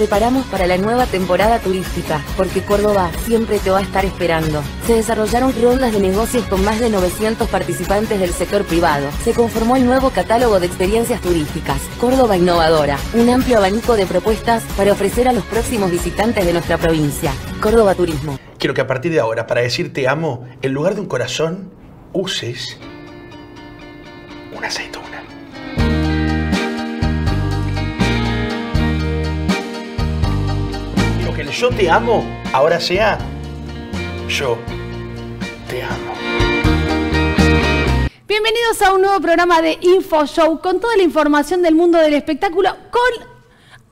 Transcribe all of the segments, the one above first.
preparamos para la nueva temporada turística, porque Córdoba siempre te va a estar esperando. Se desarrollaron rondas de negocios con más de 900 participantes del sector privado. Se conformó el nuevo catálogo de experiencias turísticas, Córdoba Innovadora, un amplio abanico de propuestas para ofrecer a los próximos visitantes de nuestra provincia. Córdoba Turismo. Quiero que a partir de ahora, para decir te amo, en lugar de un corazón, uses un aceite. yo te amo ahora sea yo te amo. Bienvenidos a un nuevo programa de Info Show con toda la información del mundo del espectáculo con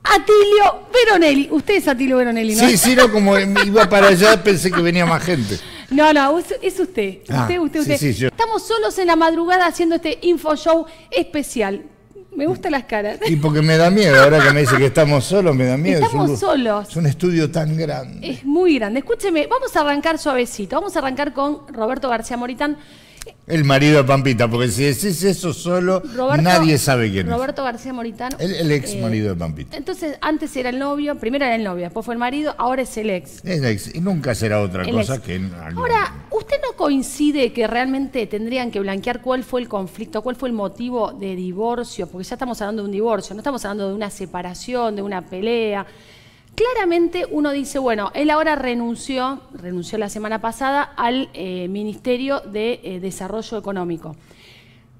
Atilio Veronelli. Usted es Atilio Veronelli, ¿no? Sí, sí, no, como iba para allá pensé que venía más gente. No, no, es ah, usted. Usted, usted, usted. Estamos solos en la madrugada haciendo este Info Show especial me gustan las caras. Y porque me da miedo, ahora que me dice que estamos solos, me da miedo. Estamos solos. Es un estudio tan grande. Es muy grande. Escúcheme, vamos a arrancar suavecito. Vamos a arrancar con Roberto García Moritán. El marido de Pampita, porque si decís eso solo, nadie sabe quién es. Roberto García Moritano. El, ex eh, marido de Pampita. Entonces, antes era el novio, primero era el novio, después fue el marido, ahora es el ex. El ex, y nunca será otra cosa que... Ahora, ¿usted no coincide que realmente tendrían que blanquear cuál fue el conflicto, cuál fue el motivo de divorcio? Porque ya estamos hablando de un divorcio, no estamos hablando de una separación, de una pelea. Claramente uno dice, bueno, él ahora renunció, renunció la semana pasada al eh, Ministerio de eh, Desarrollo Económico.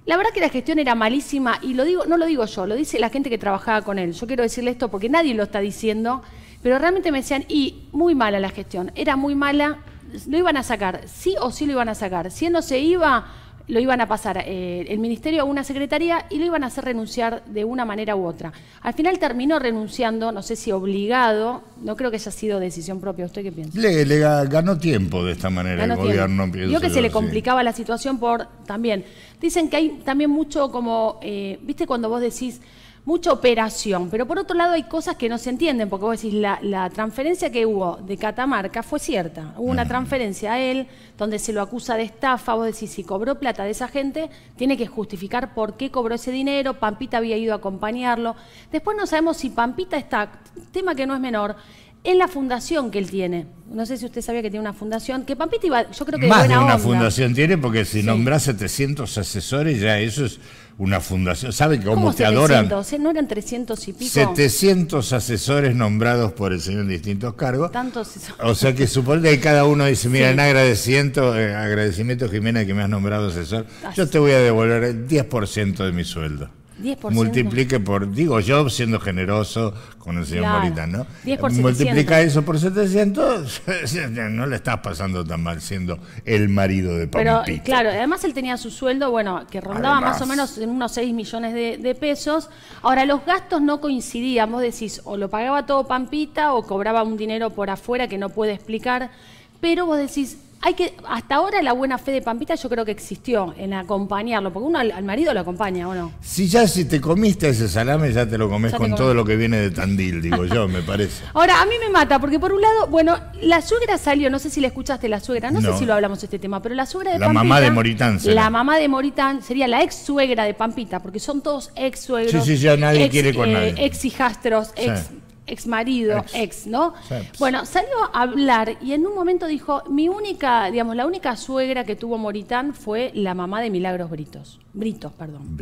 La verdad que la gestión era malísima y lo digo, no lo digo yo, lo dice la gente que trabajaba con él. Yo quiero decirle esto porque nadie lo está diciendo, pero realmente me decían, y muy mala la gestión, era muy mala, lo iban a sacar, sí o sí lo iban a sacar. Si él no se iba, lo iban a pasar eh, el ministerio a una secretaría y lo iban a hacer renunciar de una manera u otra. Al final terminó renunciando, no sé si obligado, no creo que haya sido decisión propia. ¿Usted qué piensa? Le, ganó tiempo de esta manera el gobierno. Pienso Yo que se le complicaba la situación por también. Dicen que hay también mucho como, eh, viste cuando vos decís mucha operación, pero por otro lado hay cosas que no se entienden, porque vos decís, la, transferencia que hubo de Catamarca fue cierta, hubo una transferencia a él donde se lo acusa de estafa, vos decís, si cobró plata de esa gente, tiene que justificar por qué cobró ese dinero, Pampita había ido a acompañarlo, después no sabemos si Pampita está, tema que no es menor, en la fundación que él tiene. No sé si usted sabía que tiene una fundación, que Pampita iba, yo creo que... de, buena una fundación tiene, porque si nombrás 700 asesores, ya eso es una fundación. sabe cómo, te adoran? Eh, ¿No eran 300 y pico? 700 asesores nombrados por el señor en distintos cargos. Tantos. O sea que supone que cada uno dice, mira, en agradecimiento, eh, agradecimiento Jimena que me has nombrado asesor, yo te voy a devolver el 10% de mi sueldo. 10%. Multiplique por, digo yo, siendo generoso con el señor Morita, ¿no? 10 Multiplica eso por 700, no le estás pasando tan mal siendo el marido de Pampita. Pero claro, además él tenía su sueldo, bueno, que rondaba más o menos en unos 6 millones de, de, pesos. Ahora, los gastos no coincidían, vos decís, o lo pagaba todo Pampita o cobraba un dinero por afuera que no puede explicar, pero vos decís, hay que, hasta ahora la buena fe de Pampita yo creo que existió en acompañarlo, porque uno al, marido lo acompaña, ¿o no? Si ya si te comiste ese salame, ya te lo comes con todo lo que viene de Tandil, digo yo, me parece. Ahora, a mí me mata, porque por un lado, bueno, la suegra salió, no sé si la escuchaste la suegra, no, sé si lo hablamos este tema, pero la suegra de la Pampita. La mamá de Moritán. La mamá de Moritán sería la ex suegra de Pampita, porque son todos ex suegros. Sí, sí, ya nadie quiere con eh, nadie. Ex hijastros, ex ex marido, ex, ¿no? Pues. Bueno, salió a hablar y en un momento dijo, mi única, digamos, la única suegra que tuvo Moritán fue la mamá de Milagros Britos. Brito, perdón.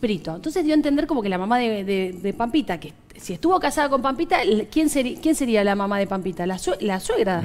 Brito. Entonces dio a entender como que la mamá de, Pampita, que si estuvo casada con Pampita, ¿quién, sería la mamá de Pampita? La, la suegra.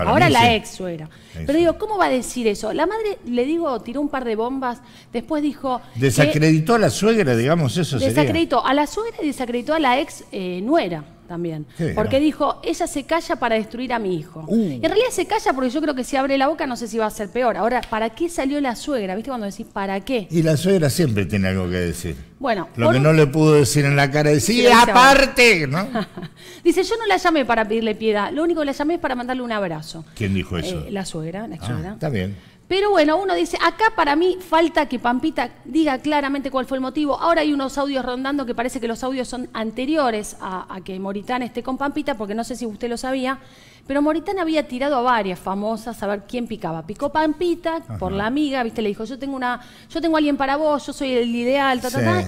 Ahora la ex suegra. Pero digo, ¿cómo va a decir eso? La madre, le digo, tiró un par de bombas, después dijo... Desacreditó a la suegra, digamos, eso Desacreditó a la suegra y desacreditó a la ex eh, nuera también. porque dijo, ella se calla para destruir a mi hijo. Uh. En realidad se calla porque yo creo que si abre la boca no sé si va a ser peor. Ahora, ¿para qué salió la suegra? ¿Viste cuando decís para qué? la suegra siempre tiene algo que decir. Bueno, lo que no le pudo decir en la cara es sí, aparte, ¿no? Dice, yo no la llamé para pedirle piedad, lo único que la llamé es para mandarle un abrazo. ¿Quién dijo eh, eso? la suegra, la ah, suegra. está bien. Pero bueno, uno dice, acá para mí falta que Pampita diga claramente cuál fue el motivo. Ahora hay unos audios rondando que parece que los audios son anteriores a, a que Moritán esté con Pampita, porque no sé si usted lo sabía. Pero Moritán había tirado a varias famosas a ver quién picaba. Picó Pampita por la amiga, viste, le dijo, yo tengo una, yo tengo alguien para vos, yo soy el ideal, ta, ta,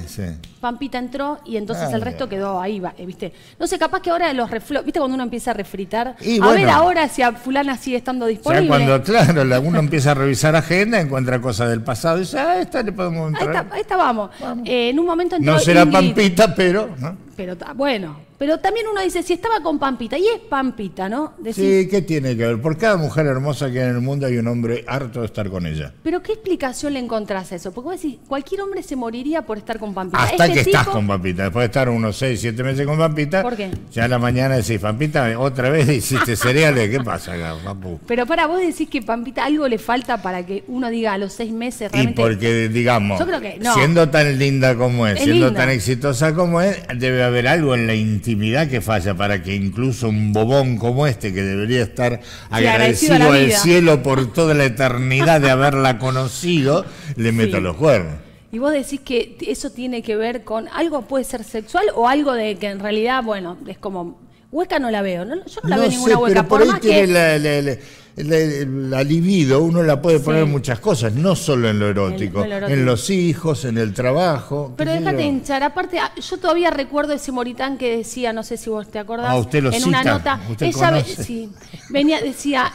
Pampita entró y entonces el resto quedó ahí, eh, viste. No sé, capaz que ahora los reflotos, viste cuando uno empieza a refritar, a ver ahora si a fulana sigue estando disponible. sea, cuando, claro, uno empieza a revisar agenda, encuentra cosas del pasado y dice, ah, esta le podemos entrar. Ahí está, vamos. Eh, en un momento entró No será Pampita, pero... Pero Pero bueno, pero también uno dice, si estaba con Pampita, y es Pampita, ¿no? sí, ¿qué tiene que ver? Por cada mujer hermosa que hay en el mundo hay un hombre harto de estar con ella. Pero ¿qué explicación le encontrás a eso? Porque vos decís, cualquier hombre se moriría por estar con Pampita. Hasta que estás con Pampita, después de estar unos 6, 7 meses con Pampita. ¿Por qué? Ya a la mañana decís, Pampita, otra vez hiciste cereales, ¿qué pasa acá, papu? Pero para vos decís que Pampita algo le falta para que uno diga a los 6 meses realmente... Y porque, digamos, siendo tan linda como es, siendo tan exitosa como es, debe haber algo en la intimidad intimidad que falla para que incluso un bobón como este, que debería estar agradecido, al cielo por toda la eternidad de haberla conocido, le meta los cuernos. Y vos decís que eso tiene que ver con algo puede ser sexual o algo de que en realidad, bueno, es como hueca no la veo, yo no la veo ninguna hueca. por, más que la, libido uno la puede poner en muchas cosas, no solo en lo erótico, en, los hijos, en el trabajo. Pero déjate hinchar, aparte ah, yo todavía recuerdo ese Moritán que decía, no sé si vos te acordás, ah, en una nota, ella venía decía,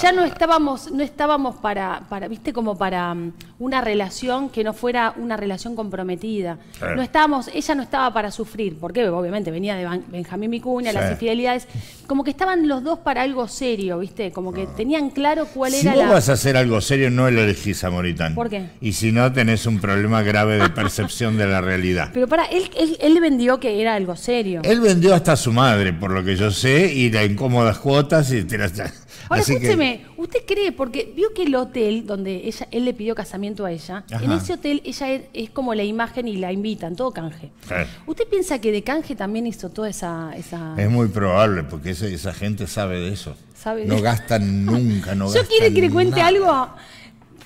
ya no estábamos no estábamos para para viste como para mm, una relación que no fuera una relación comprometida. No estábamos, ella no estaba para sufrir, porque obviamente venía de Benjamín Micuña las infidelidades, como que estaban los dos para algo serio, ¿viste? Como que Tenían claro cuál si era vos vas a hacer algo serio, no lo elegís a Moritán. ¿Por qué? Y si no, tenés un problema grave de percepción de la realidad. Pero para, él, él, vendió que era algo serio. Él vendió hasta a su madre, por lo que yo sé, y la incómodas cuotas y te las... Ahora, escúcheme, ¿usted cree? Porque vio que el hotel donde ella, él le pidió casamiento a ella, en ese hotel ella es, como la imagen y la invitan, todo canje. ¿Usted piensa que de canje también hizo toda esa...? Es muy probable, porque esa, gente sabe de eso. Sabe No gastan nunca, no gastan Yo quiero que le cuente algo...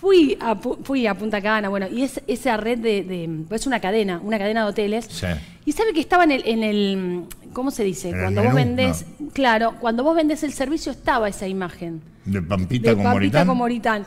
Fui a, fui a Punta Cana, bueno, y esa red de, Es una cadena, una cadena de hoteles. Sí. Y sabe que estaba en el ¿cómo se dice? cuando vos vendés, claro, cuando vos vendés el servicio estaba esa imagen. De Pampita, con, Moritán.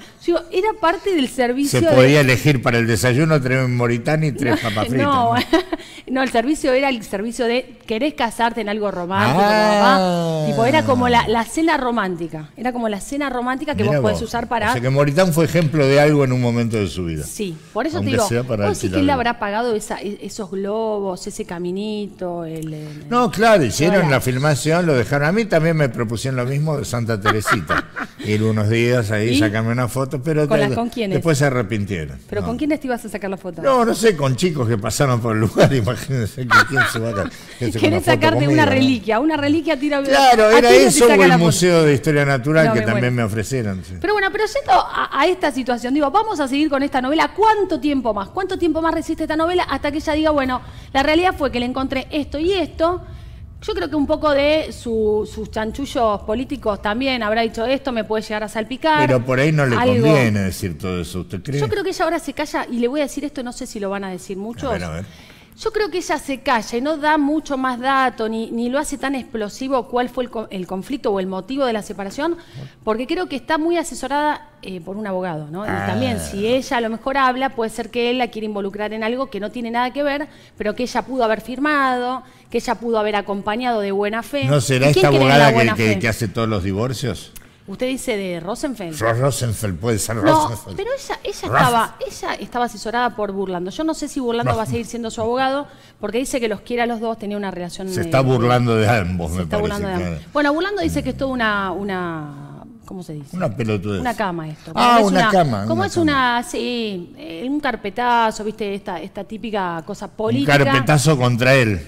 era parte del servicio. Se podía elegir para el desayuno tres Moritán y tres no, papas fritas. No. el servicio era el servicio de querés casarte en algo romántico, ah. tipo, era como la, la, cena romántica. Era como la cena romántica que vos, podés usar para. O sea que Moritán fue ejemplo de algo en un momento de su vida. Sí, por eso te digo. para que él habrá pagado esa, e, esos globos, ese caminito. El, no, claro, hicieron la filmación, lo dejaron. A mí también me propusieron lo mismo de Santa Teresita. ir unos días ahí, sacarme una foto, pero después se arrepintieron. ¿Pero con quiénes te ibas a sacar la foto? No, no sé, con chicos que pasaron por el lugar, imagínense que quién se va a sacarte una reliquia, una reliquia tira Claro, era eso o el Museo de Historia Natural que también me ofrecieron. Pero bueno, pero yendo a, esta situación, digo, vamos a seguir con esta novela, ¿cuánto tiempo más? ¿Cuánto tiempo más resiste esta novela hasta que ella diga, bueno, la realidad fue que le encontré esto y esto? Yo creo que un poco de sus chanchullos políticos también habrá dicho esto, me puede llegar a salpicar. Pero por ahí no le conviene decir todo eso, ¿usted cree? Yo creo que ella ahora se calla, y le voy a decir esto, no sé si lo van a decir muchos. Yo creo que ella se calla y no da mucho más dato, ni, ni lo hace tan explosivo cuál fue el, conflicto o el motivo de la separación, porque creo que está muy asesorada eh, por un abogado, ¿no? Y ah. también si ella a lo mejor habla, puede ser que él la quiera involucrar en algo que no tiene nada que ver, pero que ella pudo haber firmado que ella pudo haber acompañado de buena fe. ¿No será esta abogada que, hace todos los divorcios? Usted dice de Rosenfeld. Rosenfeld puede ser no, Pero ella, ella, estaba, ella estaba asesorada por Burlando. Yo no sé si Burlando va a seguir siendo su abogado, porque dice que los quiera los dos, tenía una relación. Se está burlando de ambos, me parece. Bueno, Burlando dice mm. que es una, una ¿Cómo se dice? Una pelotudez. Una cama esto. Ah, una, cama. Como es una, sí, eh, un carpetazo, viste, esta, esta típica cosa política. Un carpetazo contra él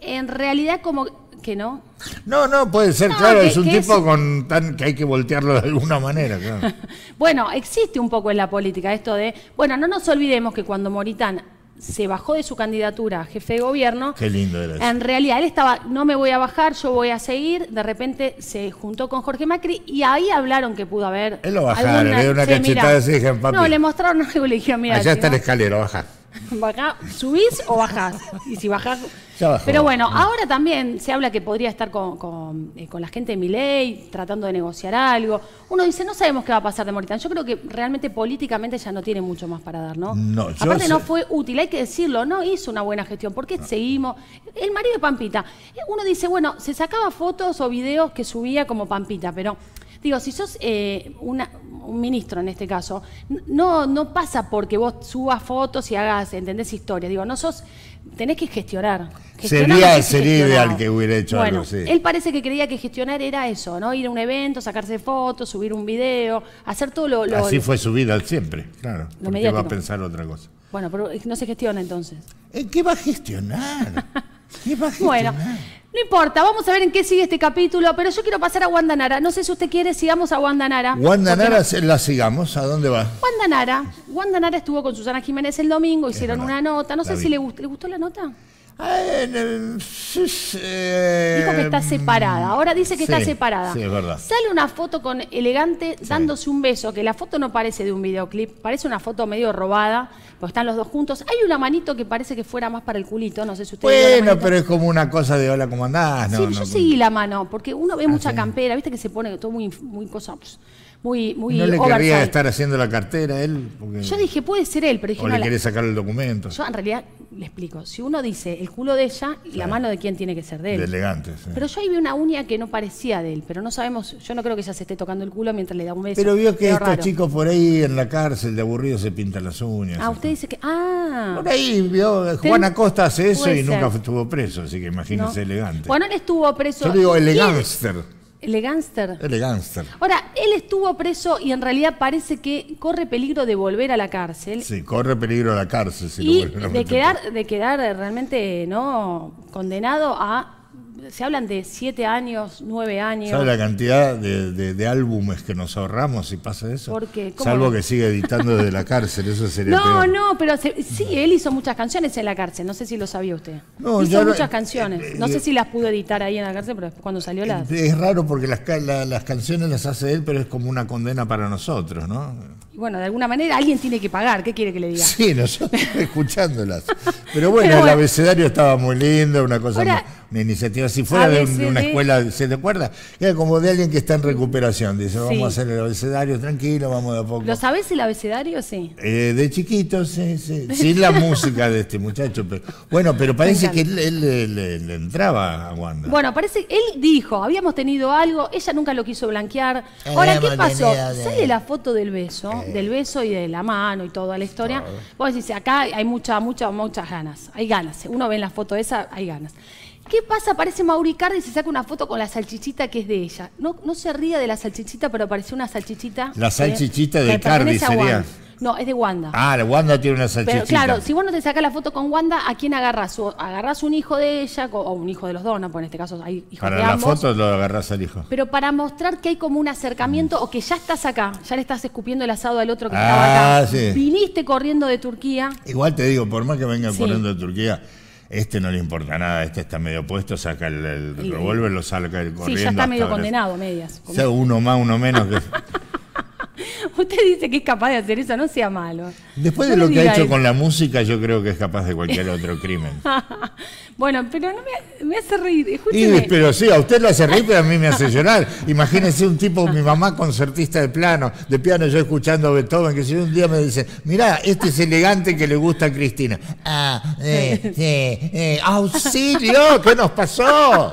en realidad como que no. No, no, puede ser, claro, es un tipo con tan que hay que voltearlo de alguna manera. bueno, existe un poco en la política esto de, bueno, no nos olvidemos que cuando Moritán se bajó de su candidatura a jefe de gobierno. Qué lindo era En realidad, él estaba, no me voy a bajar, yo voy a seguir. De repente se juntó con Jorge Macri y ahí hablaron que pudo haber. Él lo bajaron, alguna, le dio una cachetada así, dije, papi. No, le mostraron algo y le dijeron, mira. Allá está el escalero, escalera, baja. ¿Subís o bajás? Y si bajás, pero bueno, ahora también se habla que podría estar con, eh, la gente de Miley tratando de negociar algo. Uno dice, no sabemos qué va a pasar de Moritán. Yo creo que realmente políticamente ya no tiene mucho más para dar, ¿no? No, Aparte no fue útil, hay que decirlo, no hizo una buena gestión. ¿Por qué seguimos? El marido de Pampita. Uno dice, bueno, se sacaba fotos o videos que subía como Pampita, pero Digo, si sos eh, un ministro en este caso, no, no pasa porque vos subas fotos y hagas, entendés, historias. Digo, no sos, tenés que gestionar. sería, sería ideal que hubiera hecho algo, así. Él parece que creía que gestionar era eso, ¿no? Ir a un evento, sacarse fotos, subir un video, hacer todo lo... lo Así fue su vida siempre, claro. Lo porque va a pensar otra cosa. Bueno, pero eh, no se gestiona entonces. Eh, ¿Qué va a gestionar? ¿Qué va a gestionar? Bueno, no importa, vamos a ver en qué sigue este capítulo, pero yo quiero pasar a Wanda Nara. No sé si usted quiere, sigamos a Wanda Nara. Wanda Nara, la sigamos, ¿a dónde va? Wanda Nara. Wanda Nara estuvo con Susana Jiménez el domingo, hicieron una nota. No sé si le le gustó la nota. Eh, Dijo que está separada. Ahora dice que está separada. Sí, es verdad. Sale una foto con elegante dándose un beso, que la foto no parece de un videoclip, parece una foto medio robada, porque están los dos juntos. Hay una manito que parece que fuera más para el culito, no sé si ustedes. Bueno, pero es como una cosa de hola, ¿cómo andás? sí, yo seguí la mano, porque uno ve ah, mucha campera, viste que se pone todo muy, muy cosa muy, muy. No le querría estar haciendo la cartera él. Yo dije, puede ser él, pero dije. O le querés sacar el documento. Yo en realidad le explico. Si uno dice el culo de ella, la mano de quién tiene que ser de él. De elegante. Pero yo ahí vi una uña que no parecía de él, pero no sabemos. Yo no creo que ella se esté tocando el culo mientras le da un beso. Pero vio que estos chicos por ahí en la cárcel de aburrido se pintan las uñas. Ah, usted dice que. Ah. Por ahí vio. Juan Acosta hace eso y nunca estuvo preso, así que imagínese elegante. Bueno, él estuvo preso. Yo digo elegánster. El gangster. Ahora, él estuvo preso y en realidad parece que corre peligro de volver a la cárcel. Sí, corre peligro a la cárcel. y de, quedar, de quedar realmente no condenado a se hablan de siete años, nueve años. ¿Sabe la cantidad de, álbumes que nos ahorramos si pasa eso? Salvo que sigue editando desde la cárcel, eso sería. No, no, pero sí, él hizo muchas canciones en la cárcel, no sé si lo sabía usted. hizo muchas canciones, eh, no eh, sé si las pudo editar ahí en la cárcel, pero cuando salió la... Es raro porque las, las canciones las hace él, pero es como una condena para nosotros, ¿no? bueno, de alguna manera alguien tiene que pagar, ¿qué quiere que le diga? Sí, nosotros escuchándolas. Pero bueno, el abecedario estaba muy lindo, una cosa una iniciativa. Si fuera ah, de, una escuela, ¿se te acuerda? Era como de alguien que está en recuperación. Dice, vamos a hacer el abecedario tranquilo, vamos de a poco. ¿Lo sabes el abecedario? Sí. Eh, de chiquito, sí, sí. Sin la música de este muchacho. bueno, pero parece que él, le entraba a Wanda. Bueno, parece, que él dijo, habíamos tenido algo, ella nunca lo quiso blanquear. Eh, Ahora, ¿qué pasó? Sale la foto del beso, eh. del beso y de la mano y toda la historia. Vos decís, acá hay mucha, muchas, muchas ganas. Hay ganas. Uno ve en la foto esa, hay ganas. ¿Qué pasa? Aparece Mauricardi y se saca una foto con la salchichita que es de ella. No, no se ría de la salchichita, pero aparece una salchichita. La salchichita de, Cardi sería. No, es de Wanda. Ah, la Wanda tiene una salchichita. claro, si vos no te sacas la foto con Wanda, ¿a quién agarras? agarras un hijo de ella o un hijo de los dos, no, Pues en este caso hay hijos para de ambos. Para la foto lo agarras al hijo. Pero para mostrar que hay como un acercamiento mm. o que ya estás acá, ya le estás escupiendo el asado al otro que ah, estaba acá. Ah, Sí. Viniste corriendo de Turquía. Igual te digo, por más que venga corriendo de Turquía este no le importa nada, este está medio puesto, saca el, revólver, lo saca el corriendo. Sí, ya está medio condenado, medias. O sea, uno más, uno menos. Que... Usted dice que es capaz de hacer eso, no sea malo. Después de lo que ha hecho con la música, yo creo que es capaz de cualquier otro crimen. bueno, pero no me, hace reír. pero sí, a usted lo hace reír, pero a mí me hace llorar. Imagínese un tipo, mi mamá concertista de plano, de piano, yo escuchando a Beethoven, que si un día me dice, mirá, este es elegante que le gusta a Cristina. Ah, eh, eh, eh, auxilio, ¿qué nos pasó?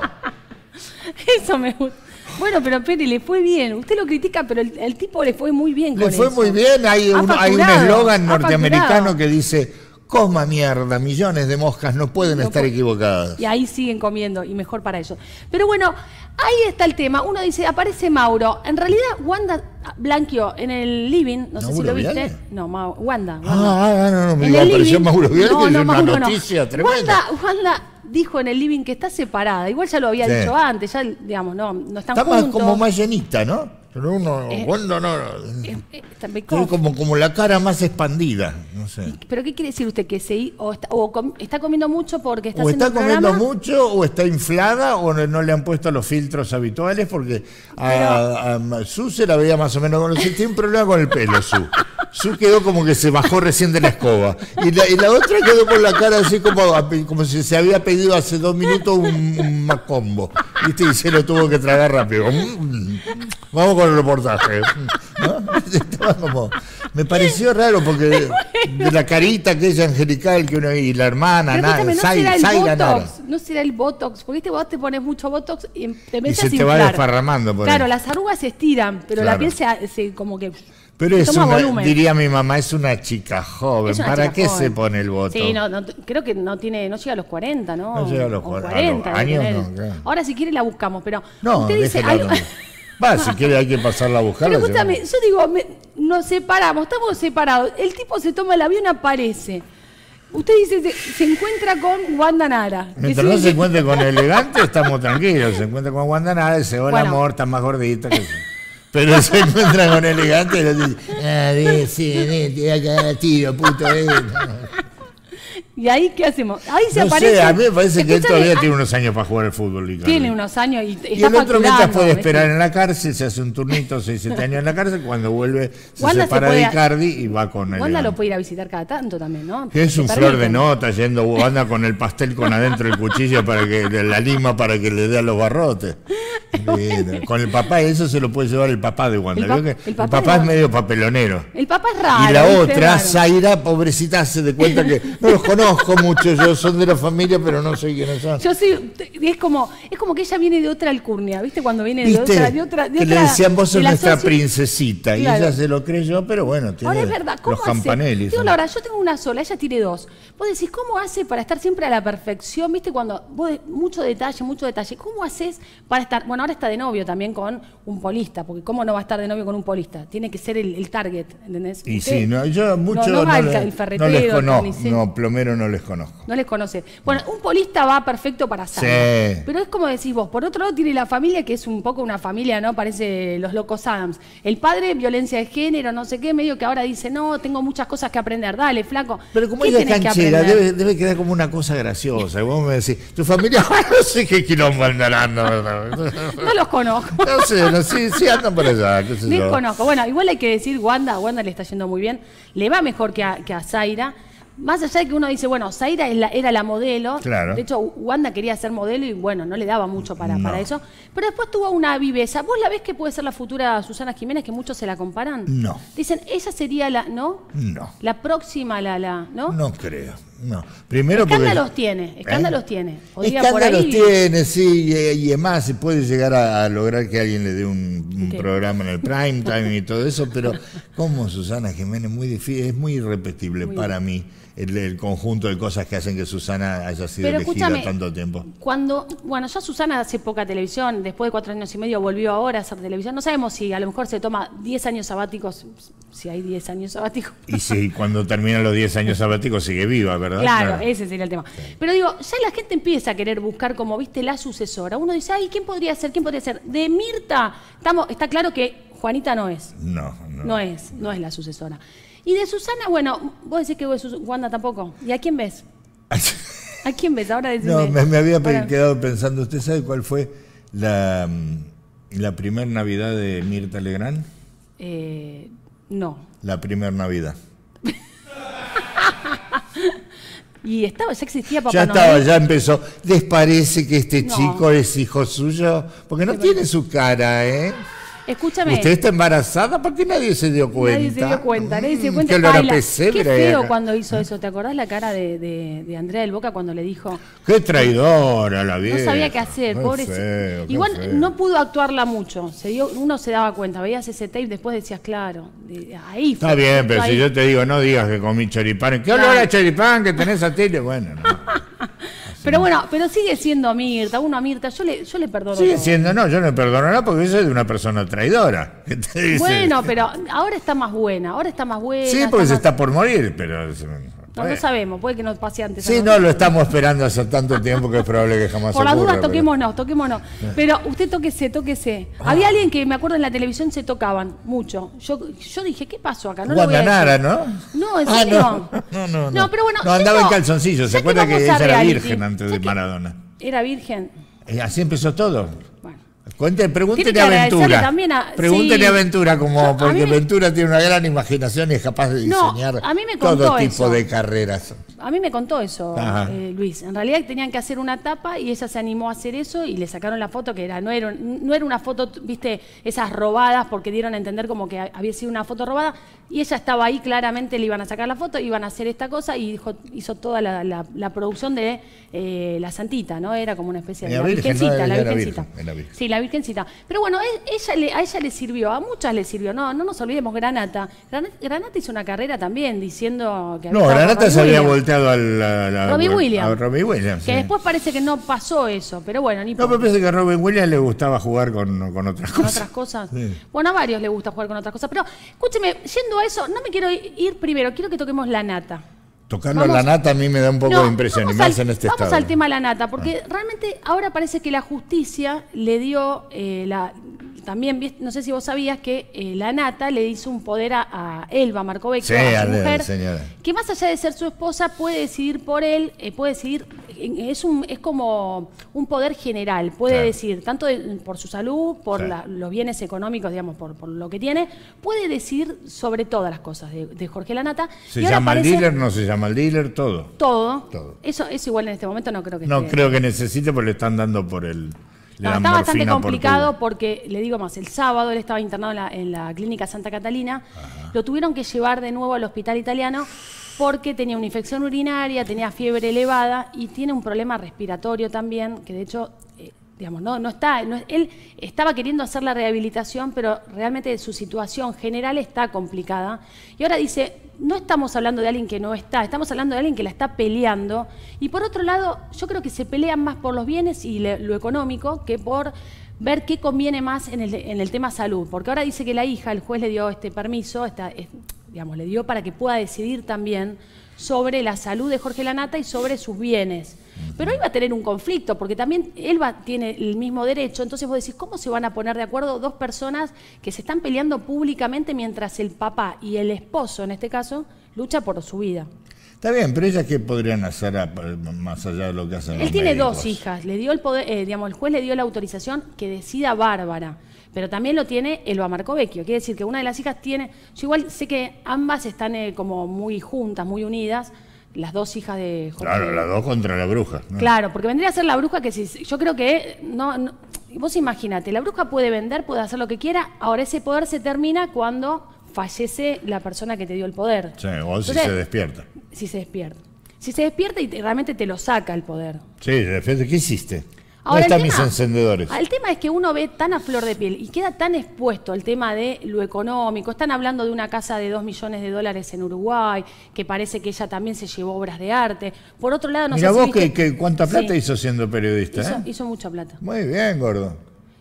Eso me gusta. Bueno, pero Peri le fue bien. Usted lo critica, pero el, tipo le fue muy bien. Con le fue muy bien. Hay un, eslogan norteamericano que dice, coma mierda, millones de moscas no pueden estar equivocadas. Y ahí siguen comiendo, y mejor para ellos. Pero bueno, ahí está el tema. Uno dice, aparece Mauro. En realidad, Wanda ah, Blanquio en el living, no sé si lo viste. No, Wanda, ah, Wanda, Ah, no, no, me apareció Mauro Viale, que no, es una noticia tremenda. Wanda, Wanda dijo en el living que está separada. Igual ya lo había dicho antes, ya, digamos, no, no están está como más llenita, ¿no? Pero uno, bueno, eh, no. Eh, eh, como, como la cara más expandida, no sé. ¿Pero qué quiere decir usted? ¿Que se, o está, comiendo mucho porque está O está comiendo mucho, o está inflada, o no, le han puesto los filtros habituales, porque a, Su se la veía más o menos. con tiene un problema con el pelo, Su. Su quedó como que se bajó recién de la escoba. Y la, otra quedó con la cara así como, si se había pedido hace dos minutos un, macombo. Y se lo tuvo que tragar rápido. Mm, mm. Vamos con el reportaje. me pareció raro porque de, la carita que es angelical y la hermana, nada, no, será el botox, no será el botox, porque este vos te pones mucho botox y te metes y se te va desparramando. claro, las arrugas se estiran, pero la piel se, se como que pero es una, diría mi mamá, es una chica joven. ¿Para qué se pone el voto? Sí, no, creo que no tiene, no llega a los 40, ¿no? No llega a los, 40. años no, claro. Ahora si quiere la buscamos, pero no, usted dice Va, si quiere hay que pasarla a buscar. Pero justamente, yo digo, me, nos separamos, estamos separados. El tipo se toma el avión, aparece. Usted dice, se, encuentra con Wanda Nara. Mientras no se encuentre con Elegante, estamos tranquilos. Se encuentra con Wanda Nara, se va bueno. amor, está más gordita. Que pero se encuentra con elegante y le dice, ah, sí, ve, te voy a quedar a tiro, puto, de. ¿Y ahí qué hacemos? Ahí se aparece. a mí me parece que él todavía ah. tiene unos años para jugar al fútbol. Tiene unos años y está Y el otro mientras puede esperar en la cárcel, se hace un turnito, seis, siete años en la cárcel, cuando vuelve se separa de Icardi y va con él. Wanda lo puede ir a visitar cada tanto también, ¿no? es un flor de nota yendo Wanda con el pastel con adentro el cuchillo para que la lima para que le dé a los barrotes. Con el papá, eso se lo puede llevar el papá de Wanda. El, papá, es medio papelonero. El papá es raro. Y la otra, Zaira, pobrecita, se de cuenta que los conozco mucho, yo soy de la familia, pero no soy quiénes son. Yo sí, es como, es como que ella viene de otra alcurnia, ¿viste? Cuando viene de otra, de otra, de le decían vos sos nuestra princesita, y ella se lo cree yo pero bueno, tiene Ahora es verdad, los campaneles. yo tengo una sola, ella tiene dos. Vos decís, ¿cómo hace para estar siempre a la perfección? ¿Viste? Cuando vos, mucho detalle, mucho detalle. ¿Cómo haces para estar? Bueno, ahora está de novio también con un polista, porque ¿cómo no va a estar de novio con un polista? Tiene que ser el, target, ¿entendés? Y sí, no, yo mucho no, no, el, no no, plomero no les conozco. No les conoce. Bueno, un polista va perfecto para Sandra. Sí. Pero es como decís vos, por otro lado tiene la familia que es un poco una familia, ¿no? Parece los locos Adams. El padre, violencia de género, no sé qué, medio que ahora dice, no, tengo muchas cosas que aprender, dale, flaco. Pero como ella es canchera, debe, debe, quedar como una cosa graciosa. Y vos me decís, tu familia, no sé qué quilombo andarán. No, los conozco. No sé, no, sí, sí andan por allá. Qué sé conozco. Bueno, igual hay que decir, Wanda, Wanda le está yendo muy bien. Le va mejor que a, que a Zaira más allá de que uno dice, bueno, Zaira era la modelo, de hecho Wanda quería ser modelo y bueno, no le daba mucho para, para eso, pero después tuvo una viveza. ¿Vos la ves que puede ser la futura Susana Jiménez, que muchos se la comparan? No. Dicen, esa sería la, ¿no? No. La próxima, la, la ¿no? No creo. No. Primero escándalos tiene, ¿Eh? escándalos tiene. O escándalos tiene, sí, y, además se puede llegar a, lograr que alguien le dé un, programa en el prime time y todo eso, pero como Susana Jiménez muy es muy irrepetible para mí el, conjunto de cosas que hacen que Susana haya sido elegida tanto tiempo. Cuando, bueno, ya Susana hace poca televisión, después de cuatro años y medio volvió ahora a hacer televisión. No sabemos si a lo mejor se toma diez años sabáticos, si hay diez años sabáticos. Y si cuando terminan los diez años sabáticos sigue viva, ¿verdad? Claro, ese sería el tema. Pero digo, ya la gente empieza a querer buscar como, viste, la sucesora. Uno dice, ay, ¿quién podría ser? ¿Quién podría ser? De Mirta, estamos, está claro que Juanita no es. No, no. No es, no es la sucesora. Y de Susana, bueno, vos decís que Wanda tampoco. ¿Y a quién ves? ¿A quién ves? Ahora decime. No, me, había quedado pensando, ¿usted sabe cuál fue la, mm, la Navidad de Mirta Legrand? Eh, no. La primer Navidad. Y estaba, ya existía Papá Ya estaba, ya empezó. ¿Les parece que este chico es hijo suyo? Porque no tiene su cara, ¿eh? Escúchame. ¿Usted está embarazada? ¿Por qué nadie se dio cuenta? Nadie se dio cuenta, nadie se dio mm, cuenta. qué cuando hizo eso. ¿Te acordás la cara de, de, Andrea del Boca cuando le dijo? Qué traidora la vieja. No sabía qué hacer, pobre. Igual no pudo actuarla mucho. uno se daba cuenta, veías ese tape, después decías, claro, ahí fue. Está bien, pero si yo te digo, no digas que comí choripán. ¿Qué olor a choripán que tenés a tele? Bueno, Pero bueno, pero sigue siendo Mirta, uno a Mirta, yo le, yo le perdono. Sigue siendo, no, yo no le perdono porque yo soy de una persona traidora. Bueno, pero ahora está más buena, ahora está más buena. Sí, porque se está por morir, pero... No lo sabemos, puede que nos pase antes. Sí, no, lo estamos esperando hace tanto tiempo que es probable que jamás Por las dudas, toquémonos, toquémonos. Pero usted toquese, toquese. Ah. Había alguien que, me acuerdo, en la televisión se tocaban mucho. Yo, dije, ¿qué pasó acá? No ¿no? No, en ah, serio. No. no. no, no, pero bueno. No, andaba en calzoncillos, ¿se acuerda que, ella era virgen antes de Maradona? Era virgen. Eh, así empezó todo. Cuente, pregúntele a Ventura. También a, Ventura, como porque Ventura tiene una gran imaginación y es capaz de diseñar a mí todo tipo de carreras. A mí me contó eso, eh, Luis. En realidad tenían que hacer una tapa y ella se animó a hacer eso y le sacaron la foto que era no era no era una foto, viste, esas robadas porque dieron a entender como que había sido una foto robada. Y ella estaba ahí, claramente le iban a sacar la foto, iban a hacer esta cosa y hizo toda la, producción de eh, la santita, ¿no? Era como una especie de la, virgencita, la virgencita. sí, la virgencita. Pero bueno, ella a ella le sirvió, a muchas le sirvió. No, no nos olvidemos, Granata. Granata, hizo una carrera también diciendo que No, Granata se había volteado a la, Williams. Que después parece que no pasó eso, pero bueno, ni No, pero parece que a Robin Williams le gustaba jugar con, con otras ¿Con otras cosas. Bueno, a varios le gusta jugar con otras cosas. Pero escúcheme, yendo a eso, no me quiero ir primero, quiero que toquemos la nata. Tocando la nata a mí me da un poco de impresión, y más en este Vamos al tema de la nata, porque ah. realmente ahora parece que la justicia le dio eh, la. También, no sé si vos sabías que eh, la nata le hizo un poder a, Elba Marcovecchio, a su mujer, que más allá de ser su esposa, puede decidir por él, eh, puede decidir es, un, es como un poder general, puede decir, tanto por su salud, por los bienes económicos, digamos, por, lo que tiene, puede decir sobre todas las cosas de, Jorge Lanata. ¿Se llama el dealer, no se llama el dealer, todo? Todo. Eso, es igual en este momento no creo que No creo que necesite porque le están dando por el... está bastante complicado porque, le digo más, el sábado él estaba internado en la, clínica Santa Catalina, lo tuvieron que llevar de nuevo al hospital italiano porque tenía una infección urinaria, tenía fiebre elevada y tiene un problema respiratorio también, que de hecho, eh, digamos, no, no está, él estaba queriendo hacer la rehabilitación, pero realmente su situación general está complicada. Y ahora dice, no estamos hablando de alguien que no está, estamos hablando de alguien que la está peleando. Y por otro lado, yo creo que se pelean más por los bienes y lo económico que por ver qué conviene más en el, en el, tema salud. Porque ahora dice que la hija, el juez le dio este permiso, esta, digamos, le dio para que pueda decidir también sobre la salud de Jorge Lanata y sobre sus bienes. Pero ahí va a tener un conflicto, porque también él tiene el mismo derecho. Entonces vos decís, ¿cómo se van a poner de acuerdo dos personas que se están peleando públicamente mientras el papá y el esposo, en este caso, lucha por su vida? Está bien, pero ellas qué podrían hacer más allá de lo que hacen. Él tiene dos hijas. Le dio el poder, eh, digamos, el juez le dio la autorización que decida Bárbara pero también lo tiene Elba Marcovecchio. Quiere decir que una de las hijas tiene. Yo igual sé que ambas están eh, como muy juntas, muy unidas. Las dos hijas de Jorge. Claro, las dos contra la bruja. Claro, porque vendría a ser la bruja que si. Yo creo que. No, vos imagínate, la bruja puede vender, puede hacer lo que quiera. Ahora ese poder se termina cuando fallece la persona que te dio el poder. Sí, o si se despierta. Si se despierta. Si se despierta y realmente te lo saca el poder. Sí, ¿qué hiciste? Ahora, están mis encendedores. El tema es que uno ve tan a flor de piel y queda tan expuesto al tema de lo económico. Están hablando de una casa de 2 millones de dólares en Uruguay, que parece que ella también se llevó obras de arte. Por otro lado, no sé si que, cuánta plata hizo siendo periodista. ¿eh? hizo mucha plata. Muy bien, gordo.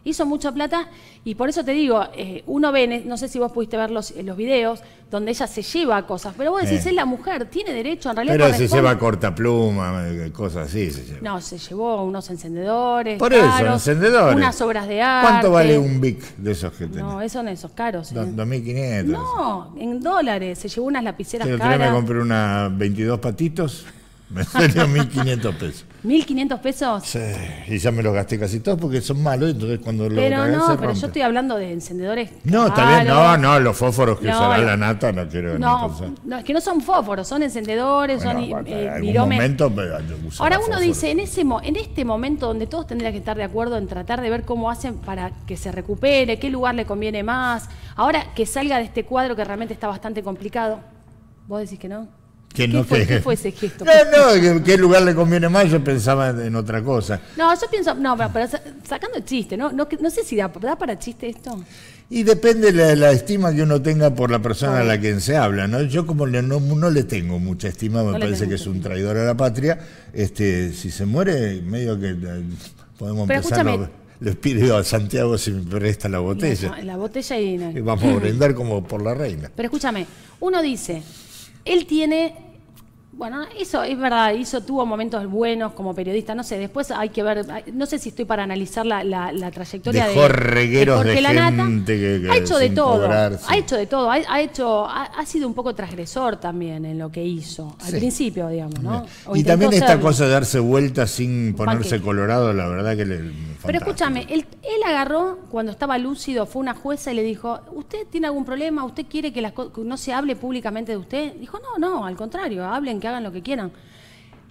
Hizo mucha plata y por eso te digo, eh, uno ve, e, no sé si vos pudiste ver los, los videos, donde ella se lleva cosas, pero vos decís, es la mujer, tiene derecho, en realidad. Pero se lleva corta pluma, eh, cosas así. Se lleva. No, se llevó unos encendedores. Por eso, encendedores. Unas obras de arte. ¿Cuánto vale un BIC de esos que tenés? No, esos son esos caros. 2.500. Eh. No, en dólares. Se llevó unas lapiceras caras. Yo me compré unas 22 patitos, me salió 1.500 pesos. ¿1.500 pesos? Sí, y ya me los gasté casi todos porque son malos, entonces cuando lo Pero no, pero yo estoy hablando de encendedores. No, está bien, no, no, los fósforos que no, usará la nata no quiero no, no, es que no son fósforos, son encendedores, son eh, Ahora uno dice, en, ese en este momento donde todos tendrían que estar de acuerdo en tratar de ver cómo hacen para que se recupere, qué lugar le conviene más, ahora que salga de este cuadro que realmente está bastante complicado, ¿vos decís que no? no fue, ese gesto? No, no, qué lugar le conviene más? Yo pensaba en otra cosa. No, yo pienso, no, pero, sacando chiste, ¿no? No, sé si da, para chiste esto. Y depende la, la estima que uno tenga por la persona a la que se habla, ¿no? Yo como no, le tengo mucha estima, me parece que es un traidor a la patria, este, si se muere, medio que eh, podemos pero empezar... Escúchame pido a Santiago si me presta la botella. la botella y... vamos a brindar como por la reina. Pero escúchame, uno dice, él tiene bueno, eso es verdad, hizo, tuvo momentos buenos como periodista, no sé, después hay que ver, no sé si estoy para analizar la, trayectoria de, regueros de, que, ha, hecho de todo, ha hecho de todo, ha, hecho ha, sido un poco transgresor también en lo que hizo, al principio, digamos, ¿no? y también esta cosa de darse vueltas sin ponerse colorado, la verdad que le... Fantástico. Pero escúchame, él, agarró cuando estaba lúcido, fue una jueza y le dijo, ¿usted tiene algún problema? ¿Usted quiere que no se hable públicamente de usted? Dijo, no, no, al contrario, hablen que hagan lo que quieran.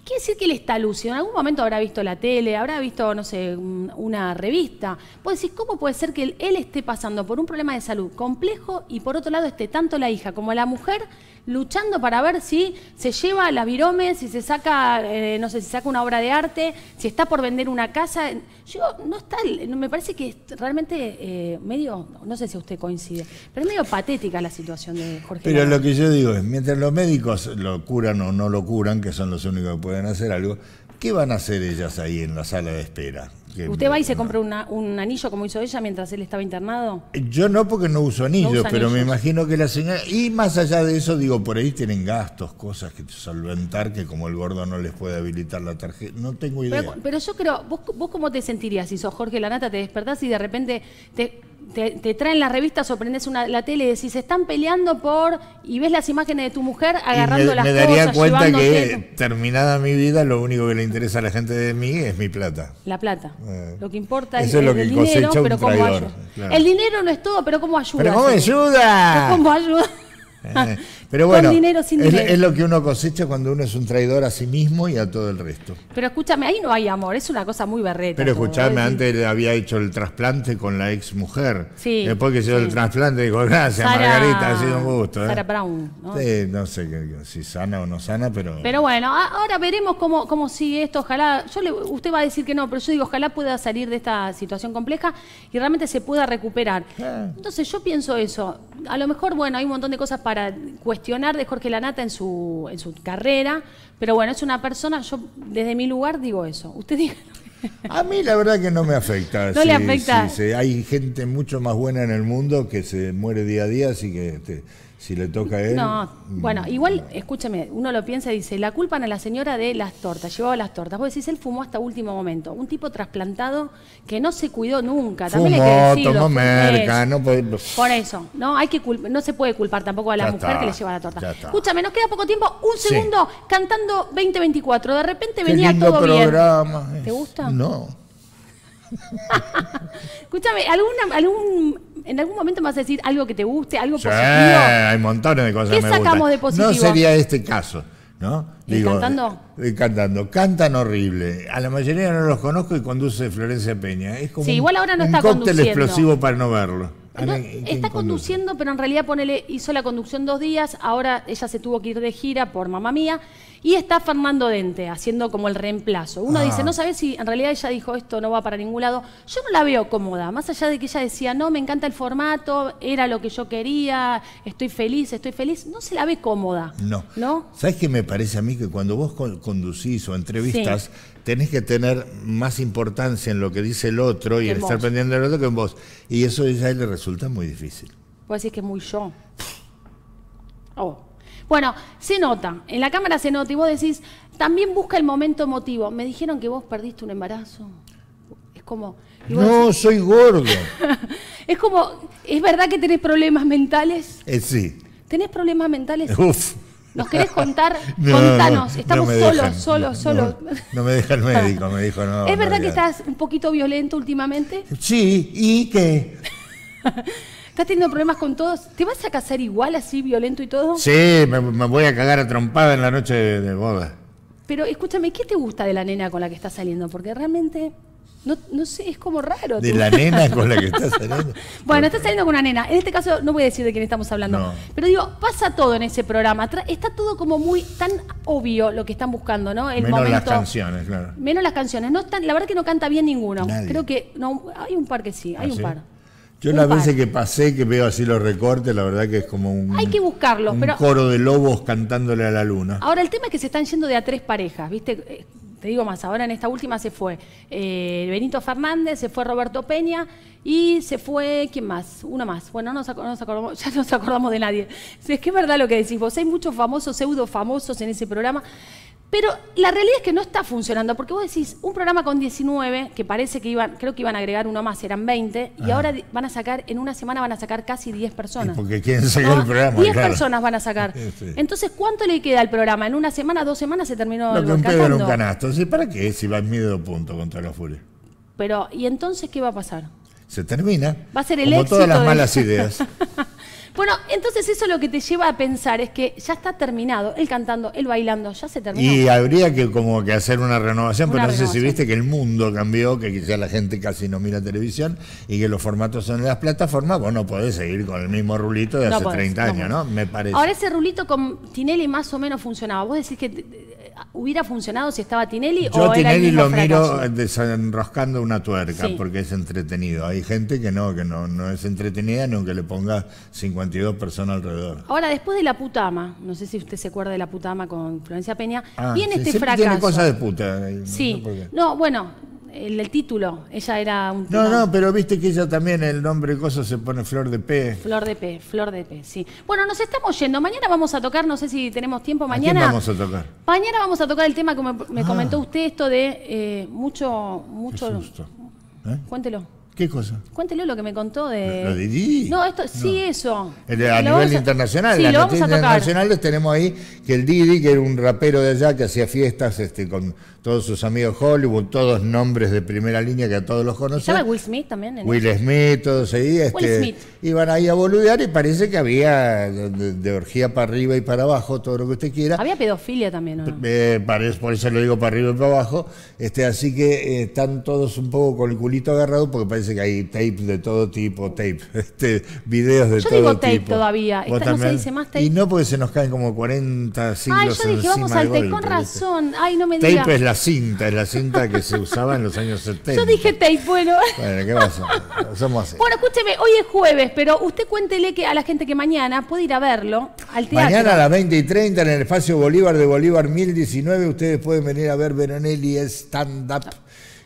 Quiere decir que él está lúcido. En algún momento habrá visto la tele, habrá visto, no sé, una revista. Puede decir, ¿cómo puede ser que él esté pasando por un problema de salud complejo y por otro lado esté tanto la hija como la mujer luchando para ver si se lleva la virome, si se saca, eh, no sé, si saca una obra de arte, si está por vender una casa. Yo, no está, me parece que es realmente eh, medio, no sé si usted coincide, pero es medio patética la situación de Jorge. Pero lo que yo digo es, mientras los médicos lo curan o no lo curan, que son los únicos que pueden hacer algo, ¿qué van a hacer ellas ahí en la sala de espera? ¿Usted va y se compra un anillo como hizo ella mientras él estaba internado? Yo no porque no uso anillos, pero me imagino que la señora... Y más allá de eso, digo, por ahí tienen gastos, cosas que solventar, que como el gordo no les puede habilitar la tarjeta, no tengo idea. Pero, yo creo, ¿vos, ¿vos cómo te sentirías si sos Jorge Lanata, te despertás y de repente te te, traen la revista sorprendes una, la tele y decís, se están peleando por. y ves las imágenes de tu mujer agarrando las cosas. Me daría cuenta que terminada mi vida, lo único que le interesa a la gente de mí es mi plata. La plata. Eh, lo que importa es, el, dinero, pero cómo ayuda. El dinero no es todo, pero cómo ayuda. ¡Pero cómo ayuda! ¿Cómo ayuda? Eh, pero bueno, dinero, Es, lo que uno cosecha cuando uno es un traidor a sí mismo y a todo el resto. Pero escúchame, ahí no hay amor, es una cosa muy berreta. Pero escúchame, antes le había hecho el trasplante con la ex mujer. Después que hizo el trasplante, dijo, gracias Margarita, ha sido un gusto. ¿eh? ¿no? sé si sana o no sana, pero... Pero bueno, ahora veremos cómo, cómo sigue esto. Ojalá, yo le, usted va a decir que no, pero yo digo, ojalá pueda salir de esta situación compleja y realmente se pueda recuperar. Ah. Entonces yo pienso eso. A lo mejor, bueno, hay un montón de cosas para para cuestionar de Jorge Lanata en su, en su carrera, pero bueno, es una persona, yo desde mi lugar digo eso. Usted diga. A mí la verdad que no me afecta. No le afecta. Hay gente mucho más buena en el mundo que se muere día a día, así que... Este, si le toca a él. No, mm, bueno, igual, escúchame, uno lo piensa y dice: la culpan a la señora de las tortas, llevaba las tortas. Vos decís, él fumó hasta último momento. Un tipo trasplantado que no se cuidó nunca. También fumó, merca, no puede... Por eso, no hay que no se puede culpar tampoco a la mujer que le lleva la torta. Escúchame, nos queda poco tiempo, un segundo cantando 2024. De repente venía todo programa. ¿Te gusta? No. Escúchame, ¿alguna, algún, ¿en algún momento me vas a decir algo que te guste, algo positivo? hay montones de cosas ¿Qué sacamos de positivo? No sería este caso, ¿no? Digo, cantando? Eh, cantando. Cantan horrible. A la mayoría no los conozco y conduce Florencia Peña. Es como sí, igual ahora no un, está cóctel explosivo para no verlo. está conduciendo, pero en realidad ponele, hizo la conducción dos días, ahora ella se tuvo que ir de gira por mamá mía y está Fernando Dente haciendo como el reemplazo. Uno ah. dice, no sabes si en realidad ella dijo esto no va para ningún lado. Yo no la veo cómoda, más allá de que ella decía, no, me encanta el formato, era lo que yo quería, estoy feliz, estoy feliz. No se la ve cómoda. No. ¿No? ¿Sabes qué me parece a mí que cuando vos conducís o entrevistas, tenés que tener más importancia en lo que dice el otro y en estar pendiente del otro que en vos? Y eso a ella le resulta muy difícil. Pues decir que es muy yo. Oh. Bueno, se nota, en la cámara se nota y vos decís, también busca el momento emotivo. Me dijeron que vos perdiste un embarazo. Es como... No, soy gordo. es como, ¿es verdad que tenés problemas mentales? Eh, sí. ¿Tenés problemas mentales? Uf. ¿Nos querés contar? Contanos. Estamos solos, solos, solos. No, no, me deja el médico, me dijo no. ¿Es verdad que estás un poquito violento últimamente? Sí, ¿y qué? ¿Estás teniendo problemas con todos? ¿Te vas a casar igual, así, violento y todo? Sí, me, voy a cagar a trompada en la noche de, boda. Pero escúchame, ¿qué te gusta de la nena con la que estás saliendo? Porque realmente, no, sé, es como raro. ¿De la nena con la que estás saliendo? bueno, estás saliendo con una nena. En este caso no voy a decir de quién estamos hablando. Pero digo, pasa todo en ese programa. Está todo como muy tan obvio lo que están buscando, ¿no? Menos las canciones, claro. Menos las canciones. No están, la verdad que no canta bien ninguno. Creo que hay un par que sí, hay un ¿Ah, par. Yo las veces que pasé, que veo así los recortes, la verdad que es como un, coro de lobos cantándole a la luna. Ahora, el tema es que se están yendo de a tres parejas, ¿viste? Eh, te digo más, ahora en esta última se fue eh, Benito Fernández, se fue Roberto Peña y se fue, ¿quién más? Una más. Bueno, no nos, acordamos, ya no nos acordamos de nadie. Es que es verdad lo que decís vos, hay muchos famosos, pseudo famosos en ese programa pero la realidad es que no está funcionando, porque vos decís, un programa con 19, que parece que iban, creo que iban a agregar uno más, eran 20, y ahora van a sacar, en una semana van a sacar casi 10 personas. porque quieren sacar ah, el programa. 10 personas van a sacar. Entonces, ¿cuánto le queda al programa? ¿En una semana, dos semanas se terminó No, que un canasto. Entonces, ¿Para qué si va en medio punto contra la furia? Pero, ¿y entonces qué va a pasar? Se termina. Va a ser el Como éxito todas las malas ideas. Bueno, entonces eso lo que te lleva a pensar es que ya está terminado, él cantando, él bailando, ya se terminó. Y habría que como que hacer una renovación, pero no sé si viste que el mundo cambió, que quizás la gente casi no mira televisión y que los formatos son las plataformas, vos no podés seguir con el mismo rulito de hace 30 años, no, ¿no? Me parece. Ahora ese rulito con Tinelli más o menos funcionaba. Vos decís que ¿Hubiera funcionado si estaba Tinelli? Yo o Tinelli lo miro desenroscando una tuerca porque es entretenido. Hay gente que no, que no, es entretenida ni aunque le ponga 52 personas alrededor. Ahora, después de La Putama, no sé si usted se acuerda de La Putama con Florencia Peña, ah, viene este fracaso. Tiene cosas de puta. Eh, sí. No, bueno, el, título. Ella era un. No, no, pero viste que ella también, el nombre cosa se pone Flor de P. Flor de P, Flor de P, sí. Bueno, nos estamos yendo. Mañana vamos a tocar, no sé si tenemos tiempo. Mañana. ¿A vamos a tocar? Mañana vamos a tocar el tema que me, ah. comentó usted, esto de eh, mucho. mucho ¿Eh? Cuéntelo. ¿Qué cosa? Cuéntelo lo que me contó de. ¿Lo No, esto, sí, eso. a nivel internacional. Sí, lo vamos a internacionales tenemos ahí que el Didi, que era un rapero de allá que hacía fiestas este, con todos sus amigos Hollywood, todos nombres de primera línea que a todos los conocemos. Estaba Will Smith también. Will Smith, todos ahí. Este, Will Smith. Iban ahí a boludear y parece que había de, orgía para arriba y para abajo, todo lo que usted quiera. Había pedofilia también, ¿no? parece, eh, por eso lo digo para arriba y para abajo. Este, así que eh, están todos un poco con el culito agarrado porque parece que hay tapes de todo tipo, tape, este, videos de todo tipo. Yo digo tape todavía. Esta, no se dice más tape. Y no porque se nos caen como 40 siglos Ay, yo dije, vamos al con razón. Ay, no me digas. la la cinta, es la cinta que se usaba en los años 70. Yo dije tape, bueno. Bueno, ¿qué pasa? Somos así. Bueno, escúcheme, hoy es jueves, pero usted cuéntele que a la gente que mañana puede ir a verlo al Mañana a las 20 y 30 en el espacio Bolívar de Bolívar 1019 ustedes pueden venir a ver Veronelli Stand Up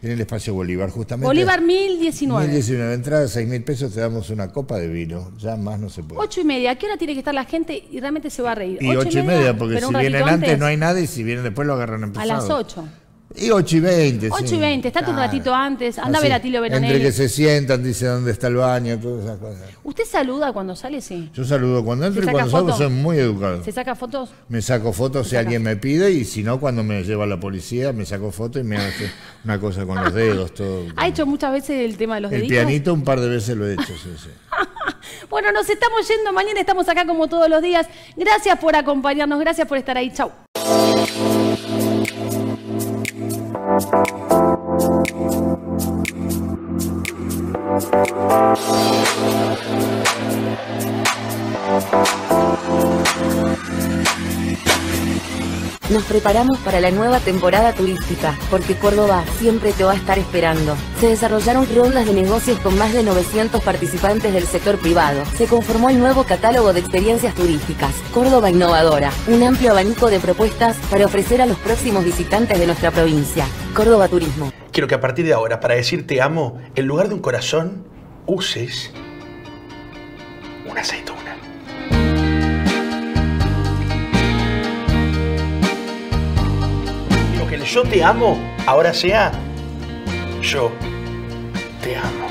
en el espacio Bolívar, justamente. Bolívar 1019. 1019, entrada 6 mil pesos, te damos una copa de vino, ya más no se puede. 8 y media, ¿a qué hora tiene que estar la gente y realmente se va a reír? Y 8, y media, porque si vienen antes, no hay nada y si vienen después lo agarran empezado. A las 8. Y 8 y 20. 8 y 20, está tu ratito antes, anda a ver a Entre que se sientan, dice dónde está el baño, todas esas cosas. ¿Usted saluda cuando sale? Sí. Yo saludo cuando entro y cuando salgo, soy muy educado. ¿Se saca fotos? Me saco fotos si alguien me pide y si no, cuando me lleva la policía, me saco fotos y me hace una cosa con los dedos, todo. ¿Ha hecho muchas veces el tema de los deditos? El pianito un par de veces lo he hecho, sí, sí. bueno, nos estamos yendo mañana, estamos acá como todos los días. Gracias por acompañarnos, gracias por estar ahí, chau. preparamos para la nueva temporada turística, porque Córdoba siempre te va a estar esperando. Se desarrollaron rondas de negocios con más de 900 participantes del sector privado. Se conformó el nuevo catálogo de experiencias turísticas, Córdoba Innovadora, un amplio abanico de propuestas para ofrecer a los próximos visitantes de nuestra provincia. Córdoba Turismo. Quiero que a partir de ahora, para decir te amo, en lugar de un corazón, uses un aceite. yo te amo ahora sea yo te amo.